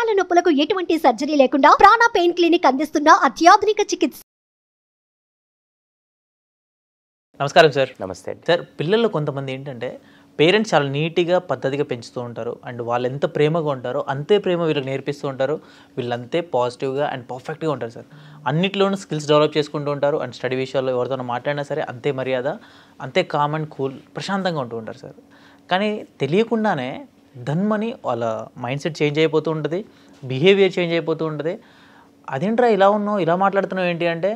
మోకాల నొప్పులకు ఎటువంటి సర్జరీ లేకుండా ప్రాణ పెయిన్ క్లినిక్ అందిస్తున్న అత్యాధునిక చికిత్స నమస్కారం సార్ నమస్తే సార్ పిల్లలు కొంతమంది ఏంటంటే పేరెంట్స్ చాలా నీట్గా పద్ధతిగా పెంచుతూ ఉంటారు అండ్ వాళ్ళు ఎంత ప్రేమగా ఉంటారో అంతే ప్రేమ వీళ్ళకి నేర్పిస్తూ ఉంటారు వీళ్ళంతే పాజిటివ్గా అండ్ పర్ఫెక్ట్గా ఉంటారు సార్ అన్నిట్లోనూ స్కిల్స్ డెవలప్ చేసుకుంటూ ఉంటారు అండ్ స్టడీ విషయాల్లో ఎవరితోనో మాట్లాడినా సరే అంతే మర్యాద అంతే కామ్ అండ్ కూల్ ప్రశాంతంగా ఉంటూ ఉంటారు సార్ కానీ తెలియకుండానే ధన్మని వాళ్ళ మైండ్ సెట్ చేంజ్ అయిపోతూ ఉంటుంది బిహేవియర్ చేంజ్ అయిపోతూ ఉంటుంది అదేంట్రా ఇలా ఉన్నావు ఇలా మాట్లాడుతున్నావు ఏంటి అంటే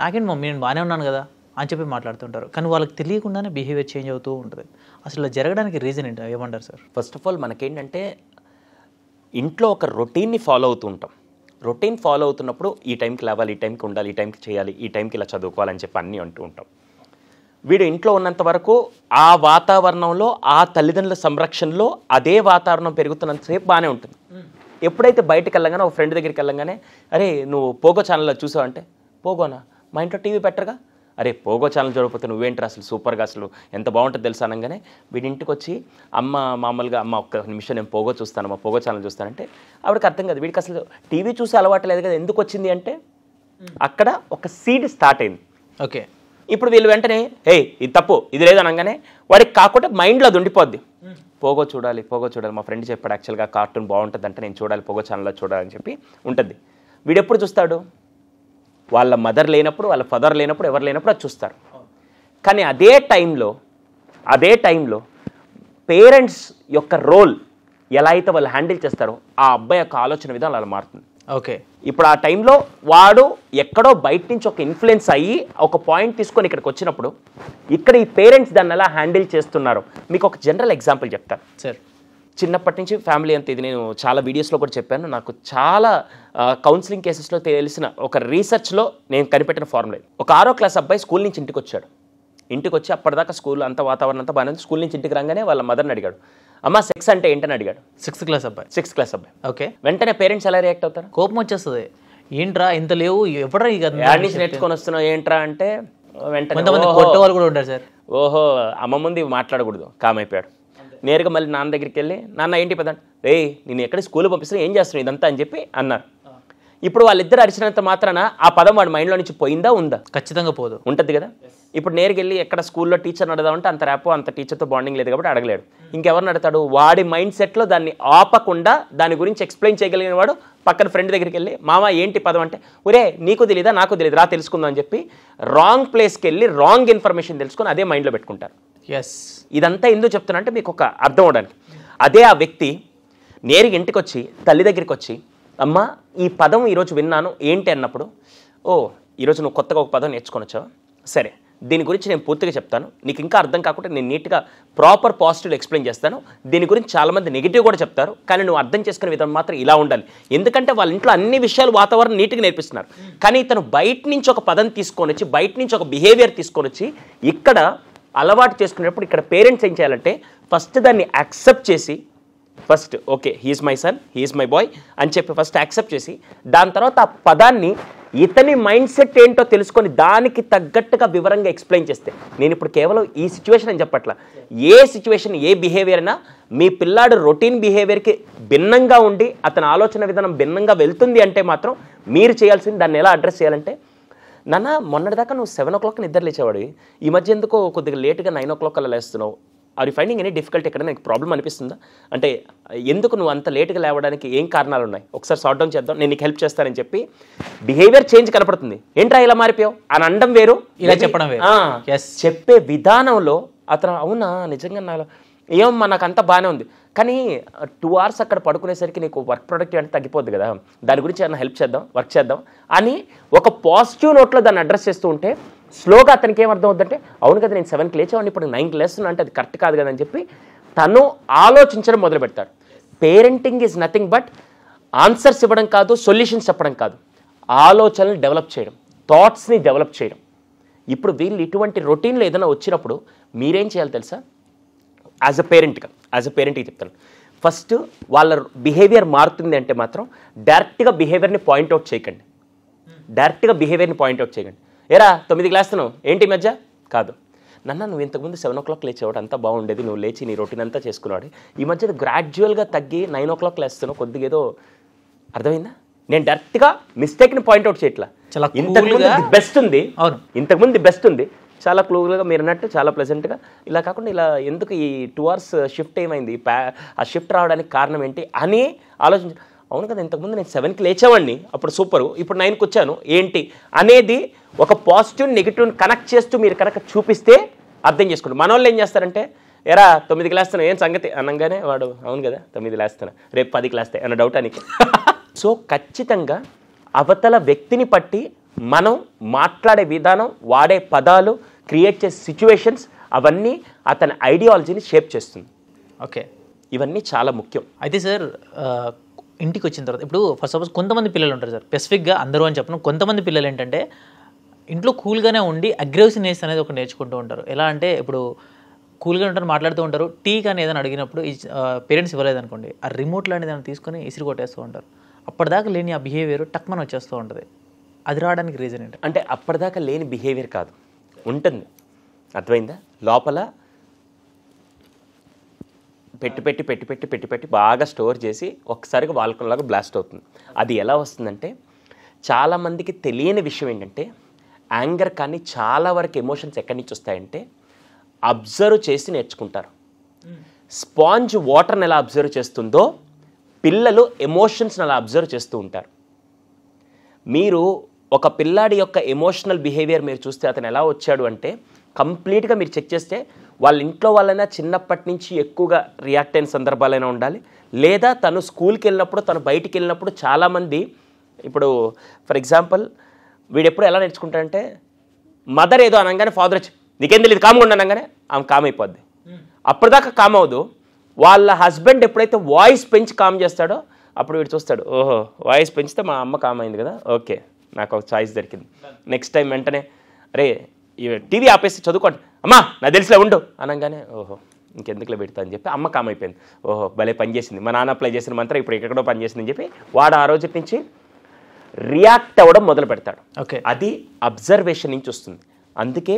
నాకేంటి మమ్మీ నేను బాగానే ఉన్నాను కదా అని చెప్పి మాట్లాడుతుంటారు కానీ వాళ్ళకి తెలియకుండానే బిహేవియర్ చేంజ్ అవుతూ ఉంటుంది అసలు జరగడానికి రీజన్ ఏంటి ఏమంటారు సార్ ఫస్ట్ ఆఫ్ ఆల్ మనకేంటంటే ఇంట్లో ఒక రొటీన్ని ఫాలో అవుతూ ఉంటాం రొటీన్ ఫాలో అవుతున్నప్పుడు ఈ టైంకి లేవాలి ఈ టైంకి ఉండాలి ఈ టైంకి చేయాలి ఈ టైంకి ఇలా చదువుకోవాలని చెప్పి అన్నీ అంటూ ఉంటాం వీడు ఇంట్లో ఉన్నంత వరకు ఆ వాతావరణంలో ఆ తల్లిదండ్రుల సంరక్షణలో అదే వాతావరణం పెరుగుతున్నంతసేపు బాగానే ఉంటుంది ఎప్పుడైతే బయటకు వెళ్ళగానే ఒక ఫ్రెండ్ దగ్గరికి వెళ్ళగానే అరే నువ్వు పోగో ఛానల్లో చూసావు అంటే పోగోనా మా ఇంట్లో టీవీ పెట్టరుగా అరే పోగో ఛానల్ చూడకపోతే నువ్వేంటి అసలు సూపర్గా అసలు ఎంత బాగుంటుందో తెలుసు అనగానే వీడింటికి వచ్చి అమ్మ మామూలుగా అమ్మ ఒక్క నిమిషం నేను పోగో చూస్తాను అమ్మ పోగో ఛానల్ చూస్తానంటే ఆవిడకి అర్థం కాదు వీడికి అసలు టీవీ చూసే అలవాటు లేదు కదా ఎందుకు వచ్చింది అంటే అక్కడ ఒక సీడ్ స్టార్ట్ అయింది ఓకే ఇప్పుడు వీళ్ళు వెంటనే ఏ ఇది తప్పు ఇది లేదనగానే వాడికి కాకుండా మైండ్లో దుండిపోద్ది పోగో చూడాలి పోగో చూడాలి మా ఫ్రెండ్ చెప్పాడు యాక్చువల్గా కార్టూన్ బాగుంటుంది అంటే నేను చూడాలి పోగో ఛానల్లో చూడాలని చెప్పి ఉంటుంది వీడు ఎప్పుడు చూస్తాడు వాళ్ళ మదర్ లేనప్పుడు వాళ్ళ ఫదర్ లేనప్పుడు ఎవరు లేనప్పుడు అది చూస్తారు కానీ అదే టైంలో అదే టైంలో పేరెంట్స్ యొక్క రోల్ ఎలా అయితే వాళ్ళు హ్యాండిల్ చేస్తారో ఆ అబ్బాయి యొక్క ఆలోచన విధానం అలా మారుతుంది ఓకే ఇప్పుడు ఆ టైంలో వాడు ఎక్కడో బయట నుంచి ఒక ఇన్ఫ్లుయెన్స్ అయ్యి ఒక పాయింట్ తీసుకొని ఇక్కడికి వచ్చినప్పుడు ఇక్కడ ఈ పేరెంట్స్ దాన్ని ఎలా హ్యాండిల్ చేస్తున్నారు మీకు ఒక జనరల్ ఎగ్జాంపుల్ చెప్తాను సార్ చిన్నప్పటి నుంచి ఫ్యామిలీ అంత ఇది నేను చాలా వీడియోస్లో కూడా చెప్పాను నాకు చాలా కౌన్సిలింగ్ కేసెస్లో తెలిసిన ఒక రీసెర్చ్లో నేను కనిపెట్టిన ఫార్ములే ఒక ఆరో క్లాస్ అబ్బాయి స్కూల్ నుంచి ఇంటికి వచ్చాడు ఇంటికి వచ్చి అప్పటిదాకా స్కూల్ అంత వాతావరణం అంతా బాగానే స్కూల్ నుంచి ఇంటికి రాగానే వాళ్ళ మదర్ని అడిగాడు అమ్మ సెక్స్ అంటే ఏంటని అడిగాడు సిక్స్త్ క్లాస్ అబ్బాయి సిక్స్త్ క్లాస్ అబ్బాయి ఓకే వెంటనే పేరెంట్స్ ఎలా రియాక్ట్ అవుతారు కోపం వచ్చేస్తుంది ఏంట్రా ఇంత లేవు ఎవడరా ఇక నుంచి నేర్చుకొని వస్తున్నావు ఏంట్రా అంటే వెంటనే కొంతమంది వాళ్ళు కూడా ఉంటారు సార్ ఓహో అమ్మ ముందు మాట్లాడకూడదు కామ్ అయిపోయాడు నేరుగా మళ్ళీ నాన్న దగ్గరికి వెళ్ళి నాన్న ఏంటి పదండి ఏయ్ నేను ఎక్కడ స్కూల్ పంపిస్తున్నా ఏం చేస్తున్నావు ఇదంతా అని చెప్పి అన్నారు ఇప్పుడు వాళ్ళిద్దరు అరిచినంత మాత్రాన ఆ పదం వాడి మైండ్లో నుంచి పోయిందా ఉందా ఖచ్చితంగా పోదు ఉంటుంది కదా ఇప్పుడు నేరుకెళ్ళి ఎక్కడ స్కూల్లో టీచర్ అడదామంటే అంత రేపు అంత టీచర్తో బాండింగ్ లేదు కాబట్టి అడగలేడు ఇంకెవరు అడతాడు వాడి మైండ్ సెట్లో దాన్ని ఆపకుండా దాని గురించి ఎక్స్ప్లెయిన్ చేయగలిగిన వాడు పక్కన ఫ్రెండ్ దగ్గరికి వెళ్ళి మామ ఏంటి పదం అంటే ఒరే నీకు తెలియదా నాకు తెలియదు రా తెలుసుకుందాం అని చెప్పి రాంగ్ ప్లేస్కి వెళ్ళి రాంగ్ ఇన్ఫర్మేషన్ తెలుసుకొని అదే మైండ్లో పెట్టుకుంటారు ఎస్ ఇదంతా ఎందుకు చెప్తున్నా అంటే మీకు ఒక అర్థం అవడానికి అదే ఆ వ్యక్తి నేరుగా ఇంటికి వచ్చి తల్లి దగ్గరికి వచ్చి అమ్మ ఈ పదం ఈరోజు విన్నాను ఏంటి అన్నప్పుడు ఓ ఈరోజు నువ్వు కొత్తగా ఒక పదం నేర్చుకొని సరే దీని గురించి నేను పూర్తిగా చెప్తాను నీకు ఇంకా అర్థం కాకుండా నేను నీట్గా ప్రాపర్ పాజిటివ్ ఎక్స్ప్లెయిన్ చేస్తాను దీని గురించి చాలామంది నెగిటివ్ కూడా చెప్తారు కానీ నువ్వు అర్థం చేసుకునే విధానం మాత్రం ఇలా ఉండాలి ఎందుకంటే వాళ్ళ ఇంట్లో అన్ని విషయాలు వాతావరణం నీట్గా నేర్పిస్తున్నారు కానీ ఇతను బయట నుంచి ఒక పదం తీసుకొని వచ్చి బయట నుంచి ఒక బిహేవియర్ తీసుకొని వచ్చి ఇక్కడ అలవాటు చేసుకునేటప్పుడు ఇక్కడ పేరెంట్స్ ఏం చేయాలంటే ఫస్ట్ దాన్ని యాక్సెప్ట్ చేసి first okay he is my son he is my boy అని చెప్పి ఫస్ట్ యాక్సెప్ట్ చేసి దాని తర్వాత ఆ పదాన్ని ఇతని మైండ్ సెట్ ఏంటో తెలుసుకొని దానికి తగ్గట్టుగా వివరంగా ఎక్స్ప్లెయిన్ చేస్తే నేను ఇప్పుడు కేవలం ఈ సిచ్యువేషన్ అని చెప్పట్లా ఏ సిచ్యువేషన్ ఏ బిహేవియర్ అయినా మీ పిల్లాడు రొటీన్ బిహేవియర్కి భిన్నంగా ఉండి అతని ఆలోచన విధానం భిన్నంగా వెళ్తుంది అంటే మాత్రం మీరు చేయాల్సింది దాన్ని ఎలా అడ్రస్ చేయాలంటే నాన్న మొన్నటిదాకా నువ్వు సెవెన్ ఓ క్లాక్ నిద్ర లేచేవాడు ఈ మధ్య ఎందుకో కొద్దిగా లేట్గా నైన్ ఓ క్లాక్ అలా లేస్తున్నావు are you finding any difficult ఎక్కడ నాకు ప్రాబ్లం అనిపిస్తుందా అంటే ఎందుకు నువ్వు అంత లేట్గా లేవడానికి ఏం కారణాలు ఉన్నాయి ఒకసారి సార్ట్ డౌన్ చేద్దాం నేను నీకు హెల్ప్ చేస్తానని చెప్పి బిహేవియర్ చేంజ్ కనపడుతుంది ఏంట్రా ఇలా మారిపోయావు అని అండం వేరు ఇలా చెప్పడం చెప్పే విధానంలో అతను అవునా నిజంగా నాలో ఏమమ్మా నాకు బాగానే ఉంది కానీ టూ అవర్స్ అక్కడ పడుకునేసరికి నీకు వర్క్ ప్రొడక్ట్ అంటే తగ్గిపోద్ది కదా దాని గురించి ఏమైనా హెల్ప్ చేద్దాం వర్క్ చేద్దాం అని ఒక పాజిటివ్ నోట్లో దాన్ని అడ్రస్ చేస్తూ ఉంటే స్లోగా అతనికి ఏమర్థం అవుతుందంటే అవును కదా నేను సెవెన్కి లేచేవాడిని ఇప్పుడు నైన్కి లేస్తున్నాను అంటే అది కరెక్ట్ కాదు కదా అని చెప్పి తను ఆలోచించడం మొదలు పెడతాడు parenting is nothing but answers ఇవ్వడం కాదు సొల్యూషన్స్ చెప్పడం కాదు ఆలోచనలు డెవలప్ చేయడం థాట్స్ని డెవలప్ చేయడం ఇప్పుడు వీళ్ళు ఇటువంటి రొటీన్లు ఏదైనా వచ్చినప్పుడు మీరేం చేయాలి తెలుసా యాజ్ అ పేరెంట్గా యాజ్ అ పేరెంట్కి చెప్తాను ఫస్ట్ వాళ్ళ బిహేవియర్ మారుతుంది అంటే మాత్రం డైరెక్ట్గా బిహేవియర్ని పాయింట్అవుట్ చేయకండి డైరెక్ట్గా బిహేవియర్ని పాయింట్అవుట్ చేయకండి ఏరా తొమ్మిది క్లాస్ను ఏంటి మధ్య కాదు నన్న నువ్వు ఇంతకుముందు సెవెన్ ఓ క్లాక్ లేచేవాడు అంతా బాగుండేది నువ్వు లేచి నీ రొటీన్ అంతా చేసుకున్నాడు ఈ మధ్య గ్రాడ్యువల్గా తగ్గి నైన్ ఓ క్లాక్ లేస్తున్నావు కొద్దిగా ఏదో అర్థమైందా నేను డైరెక్ట్గా మిస్టేక్ని పాయింట్అవుట్ చేయట్లా ఇంతకుముందు బెస్ట్ ఉంది ఇంతకుముందు బెస్ట్ ఉంది చాలా క్లోజ్గా మీరు అన్నట్టు చాలా ప్లెజెంట్గా ఇలా కాకుండా ఇలా ఎందుకు ఈ టూ అవర్స్ షిఫ్ట్ ఏమైంది ఆ షిఫ్ట్ రావడానికి కారణం ఏంటి అని ఆలోచించ అవును కదా ఇంతకుముందు నేను సెవెన్కి లేచేవాడిని అప్పుడు సూపరు ఇప్పుడు నైన్కి వచ్చాను ఏంటి అనేది ఒక పాజిటివ్ నెగిటివ్ని కనెక్ట్ చేస్తూ మీరు కనుక చూపిస్తే అర్థం చేసుకోండి మన వాళ్ళు ఏం చేస్తారంటే ఎరా తొమ్మిది క్లాస్తాను ఏం సంగతి అనగానే వాడు అవును కదా తొమ్మిది లేస్తాను రేపు పది క్లాస్తే అన్న డౌట్ అని సో ఖచ్చితంగా అవతల వ్యక్తిని పట్టి మనం మాట్లాడే విధానం వాడే పదాలు క్రియేట్ చేసే సిచ్యువేషన్స్ అవన్నీ అతని ఐడియాలజీని షేప్ చేస్తుంది ఓకే ఇవన్నీ చాలా ముఖ్యం అయితే సార్ ఇంటికి వచ్చిన తర్వాత ఇప్పుడు ఫస్ట్ సపోజ్ కొంతమంది పిల్లలు ఉంటారు సార్ స్పెసిఫిక్గా అందరూ అని చెప్పను కొంతమంది పిల్లలు ఏంటంటే ఇంట్లో కూల్గానే ఉండి అగ్రెసివ్నెస్ అనేది ఒకటి నేర్చుకుంటూ ఉంటారు ఎలా అంటే ఇప్పుడు కూల్గా ఉంటారు మాట్లాడుతూ ఉంటారు టీ కానీ ఏదైనా అడిగినప్పుడు పేరెంట్స్ ఇవ్వలేదు అనుకోండి ఆ రిమోట్ లాంటిది ఏదైనా తీసుకొని ఇసిరి కొట్టేస్తూ ఉంటారు అప్పటిదాకా లేని ఆ బిహేవియర్ టక్మన్ వచ్చేస్తూ ఉంటుంది అది రావడానికి రీజన్ ఏంటి అంటే అప్పటిదాకా లేని బిహేవియర్ కాదు ఉంటుంది అర్థమైందా లోపల పెట్టి పెట్టి పెట్టి పెట్టి పెట్టి పెట్టి బాగా స్టోర్ చేసి ఒకసారిగా వాల్కంలాగా బ్లాస్ట్ అవుతుంది అది ఎలా వస్తుందంటే చాలామందికి తెలియని విషయం ఏంటంటే యాంగర్ కానీ చాలా వరకు ఎమోషన్స్ ఎక్కడి నుంచి వస్తాయంటే అబ్జర్వ్ చేసి నేర్చుకుంటారు స్పాంజ్ వాటర్ని ఎలా అబ్జర్వ్ చేస్తుందో పిల్లలు ఎమోషన్స్ని అలా అబ్జర్వ్ చేస్తూ ఉంటారు మీరు ఒక పిల్లాడి యొక్క ఎమోషనల్ బిహేవియర్ మీరు చూస్తే అతను ఎలా వచ్చాడు అంటే కంప్లీట్గా మీరు చెక్ చేస్తే వాళ్ళ ఇంట్లో వాళ్ళైనా చిన్నప్పటి నుంచి ఎక్కువగా రియాక్ట్ అయిన సందర్భాలైనా ఉండాలి లేదా తను స్కూల్కి వెళ్ళినప్పుడు తను బయటికి వెళ్ళినప్పుడు చాలామంది ఇప్పుడు ఫర్ ఎగ్జాంపుల్ వీడెప్పుడు ఎలా నేర్చుకుంటాడంటే మదర్ ఏదో అనగానే ఫాదర్ వచ్చి నీకేం తెలియదు కామ్గా అనగానే ఆమె కామ్ అయిపోద్ది అప్పటిదాకా కామ్ అవ్వదు వాళ్ళ హస్బెండ్ ఎప్పుడైతే వాయిస్ పెంచి కామ్ చేస్తాడో అప్పుడు వీడు చూస్తాడు ఓహో వాయిస్ పెంచితే మా అమ్మ కామ్ అయింది కదా ఓకే నాకు ఒక చాయిస్ దొరికింది నెక్స్ట్ టైం వెంటనే అరే టీవీ ఆపేసి చదువుకోండి అమ్మా నా తెలిసిలో ఉండు అనగానే ఓహో ఇంకెందుకులో పెడతా అని చెప్పి అమ్మ కామైపోయింది ఓహో భలే పనిచేసింది మా నాన్న అప్లై చేసిన మంత్రం ఇప్పుడు ఎక్కడో పనిచేసింది అని చెప్పి వాడు ఆ రోజు నుంచి రియాక్ట్ అవ్వడం మొదలు పెడతాడు ఓకే అది అబ్జర్వేషన్ నుంచి వస్తుంది అందుకే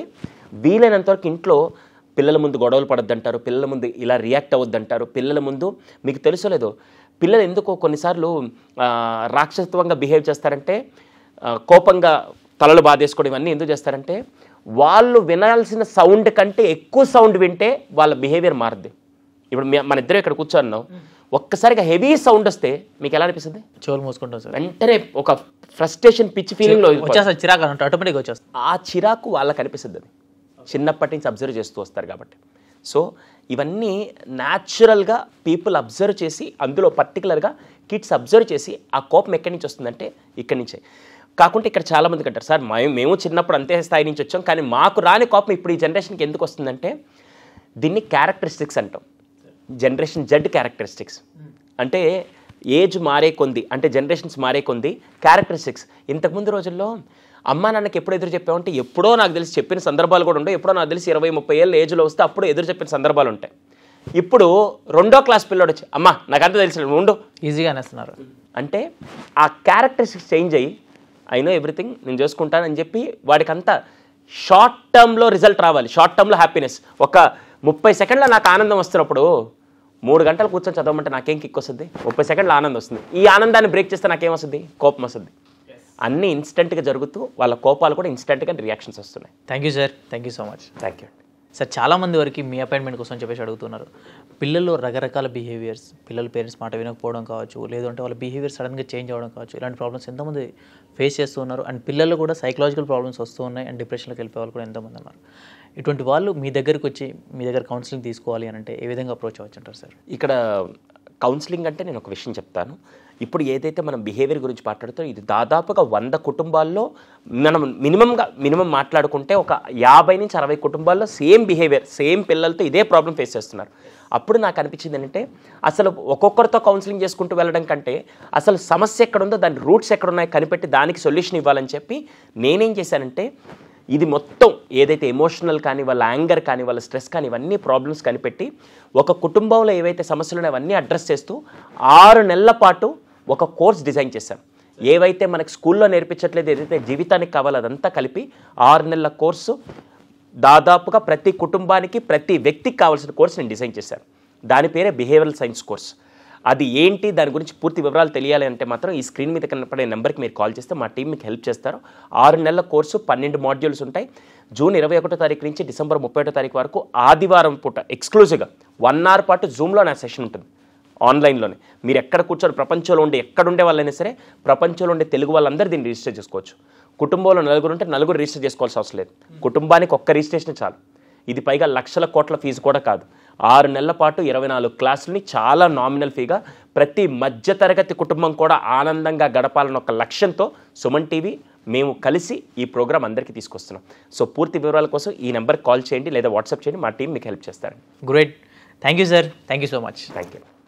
వీలైనంతవరకు ఇంట్లో పిల్లల ముందు గొడవలు పడొద్దంటారు పిల్లల ముందు ఇలా రియాక్ట్ అవ్వద్దంటారు పిల్లల ముందు మీకు తెలుసలేదు పిల్లలు ఎందుకో కొన్నిసార్లు రాక్షసత్వంగా బిహేవ్ చేస్తారంటే కోపంగా తలలు బాధేసుకోవడం ఇవన్నీ ఎందుకు చేస్తారంటే వాళ్ళు వినాల్సిన సౌండ్ కంటే ఎక్కువ సౌండ్ వింటే వాళ్ళ బిహేవియర్ మారుద్ది ఇప్పుడు మన ఇద్దరు ఇక్కడ కూర్చోన్నాం ఒక్కసారిగా హెవీ సౌండ్ వస్తే మీకు ఎలా అనిపిస్తుంది చెవులు మోసుకుంటాం సార్ వెంటనే ఒక ఫ్రస్ట్రేషన్ పిచ్చి ఫీలింగ్లో వచ్చేస్తుంది చిరాకు అంటే వచ్చేస్తుంది ఆ చిరాకు వాళ్ళకి అనిపిస్తుంది అది చిన్నప్పటి నుంచి అబ్జర్వ్ చేస్తూ వస్తారు కాబట్టి సో ఇవన్నీ న్యాచురల్గా పీపుల్ అబ్జర్వ్ చేసి అందులో పర్టికులర్గా కిడ్స్ అబ్జర్వ్ చేసి ఆ కోపం ఎక్కడి నుంచి వస్తుందంటే ఇక్కడి నుంచే కాకుండా ఇక్కడ చాలామంది కంటారు సార్ మేము మేము చిన్నప్పుడు అంతే స్థాయి నుంచి వచ్చాం కానీ మాకు రాని కోపం ఇప్పుడు ఈ జనరేషన్కి ఎందుకు వస్తుందంటే దీన్ని క్యారెక్టరిస్టిక్స్ అంటాం జనరేషన్ జెడ్ క్యారెక్టరిస్టిక్స్ అంటే ఏజ్ మారే కొంది అంటే జనరేషన్స్ మారే కొంది క్యారెక్టరిస్టిక్స్ ఇంతకుముందు రోజుల్లో అమ్మ నాన్నకి ఎప్పుడు ఎదురు చెప్పామంటే ఎప్పుడో నాకు తెలిసి చెప్పిన సందర్భాలు కూడా ఉండవు ఎప్పుడో నాకు తెలిసి ఇరవై ముప్పై ఏళ్ళు ఏజ్లో వస్తే అప్పుడు ఎదురు చెప్పిన సందర్భాలు ఉంటాయి ఇప్పుడు రెండో క్లాస్ పిల్లోడు వచ్చి అమ్మ నాకంతా తెలిసిన ఉండు ఈజీగా అనేస్తున్నారు అంటే ఆ క్యారెక్టరిస్టిక్స్ చేంజ్ అయ్యి ఐ నో ఎవ్రీథింగ్ నేను చేసుకుంటానని చెప్పి వాడికంతా షార్ట్ టర్మ్లో రిజల్ట్ రావాలి షార్ట్ టర్మ్లో హ్యాపీనెస్ ఒక ముప్పై సెకండ్లో నాకు ఆనందం వస్తున్నప్పుడు మూడు గంటలు కూర్చొని చదవమంటే నాకేం కిక్ వస్తుంది ముప్పై సెకండ్ల ఆనందం వస్తుంది ఈ ఆనందాన్ని బ్రేక్ చేస్తే నాకేం వస్తుంది కోపం వస్తుంది అన్నీ ఇన్స్టెంట్గా జరుగుతూ వాళ్ళ కోపాలు కూడా ఇన్స్టెంట్గా రియాక్షన్స్ వస్తున్నాయి thank you sir thank you so much thank you sir చాలామంది వరకు మీ అపాయింట్మెంట్ కోసం చెప్పేసి అడుగుతున్నారు పిల్లలు రకరకాల బిహేవియర్స్ పిల్లల పేరెంట్స్ మాట వినకపోవడం కావచ్చు లేదంటే వాళ్ళ బిహేవియర్ సడన్గా చేంజ్ అవ్వడం కావచ్చు ఇలాంటి ప్రాబ్లమ్స్ ఎంతమంది ఫేస్ చేస్తున్నారు అండ్ పిల్లలు కూడా సైకలాజికల్ ప్రాబ్లమ్స్ వస్తూ ఉన్నాయి అండ్ డిప్రెషన్లోకి వెళ్ళిపోయే వాళ్ళు కూడా ఎంతమంది ఉన్నారు ఇటువంటి వాళ్ళు మీ దగ్గరకు వచ్చి మీ దగ్గర కౌన్సిలింగ్ తీసుకోవాలి అని అంటే ఏ విధంగా అప్రోచ్ అవ్వచ్చు అంటారు సార్ ఇక్కడ కౌన్సిలింగ్ అంటే నేను ఒక విషయం చెప్తాను ఇప్పుడు ఏదైతే మనం బిహేవియర్ గురించి మాట్లాడుతో ఇది దాదాపుగా వంద కుటుంబాల్లో మనం మినిమంగా మినిమం మాట్లాడుకుంటే ఒక యాభై నుంచి అరవై కుటుంబాల్లో సేమ్ బిహేవియర్ సేమ్ పిల్లలతో ఇదే ప్రాబ్లం ఫేస్ చేస్తున్నారు అప్పుడు నాకు అనిపించింది ఏంటంటే అసలు ఒక్కొక్కరితో కౌన్సిలింగ్ చేసుకుంటూ వెళ్ళడం కంటే అసలు సమస్య ఎక్కడుందో దాని రూట్స్ ఎక్కడున్నాయో కనిపెట్టి దానికి సొల్యూషన్ ఇవ్వాలని చెప్పి నేనేం చేశానంటే ఇది మొత్తం ఏదైతే ఎమోషనల్ కానీ వాళ్ళ యాంగర్ కానీ వాళ్ళ స్ట్రెస్ కానీ ఇవన్నీ ప్రాబ్లమ్స్ కనిపెట్టి ఒక కుటుంబంలో ఏవైతే సమస్యలు ఉన్నాయో అవన్నీ అడ్రస్ చేస్తూ ఆరు నెలల పాటు ఒక కోర్స్ డిజైన్ చేశాం ఏవైతే మనకు స్కూల్లో నేర్పించట్లేదు ఏదైతే జీవితానికి కావాలో అదంతా కలిపి ఆరు నెలల కోర్సు దాదాపుగా ప్రతి కుటుంబానికి ప్రతి వ్యక్తికి కావాల్సిన కోర్స్ నేను డిజైన్ చేశాను దాని పేరే బిహేవియల్ సైన్స్ కోర్స్ అది ఏంటి దాని గురించి పూర్తి వివరాలు తెలియాలి అంటే మాత్రం ఈ స్క్రీన్ మీద కనపడే నెంబర్కి మీరు కాల్ చేస్తే మా టీం మీకు హెల్ప్ చేస్తారు ఆరు నెలల కోర్సు పన్నెండు మాడ్యూల్స్ ఉంటాయి జూన్ ఇరవై ఒకటో తారీఖు నుంచి డిసెంబర్ ముప్పై ఒకటో తారీఖు వరకు ఆదివారం పూట ఎక్స్క్లూజివ్గా వన్ అవర్ పాటు జూమ్లో నా సెషన్ ఉంటుంది ఆన్లైన్లోనే మీరు ఎక్కడ కూర్చొని ప్రపంచంలో ఉండే ఎక్కడుండే వాళ్ళైనా సరే ప్రపంచంలో ఉండే తెలుగు వాళ్ళందరూ దీన్ని రిజిస్టర్ చేసుకోవచ్చు కుటుంబంలో నలుగురు ఉంటే నలుగురు రిజిస్టర్ చేసుకోవాల్సిన అవసరం లేదు కుటుంబానికి ఒక్క రిజిస్ట్రేషన్ చాలు ఇది పైగా లక్షల కోట్ల ఫీజు కూడా కాదు ఆరు నెలల పాటు ఇరవై నాలుగు క్లాసులని చాలా నామినల్ ఫీగా ప్రతి మధ్యతరగతి కుటుంబం కూడా ఆనందంగా గడపాలన్న ఒక లక్ష్యంతో సుమన్ టీవీ మేము కలిసి ఈ ప్రోగ్రామ్ అందరికీ తీసుకొస్తున్నాం సో పూర్తి వివరాల కోసం ఈ నెంబర్కి కాల్ చేయండి లేదా వాట్సాప్ చేయండి మా టీం మీకు హెల్ప్ చేస్తారు great thank you sir thank you so much thank you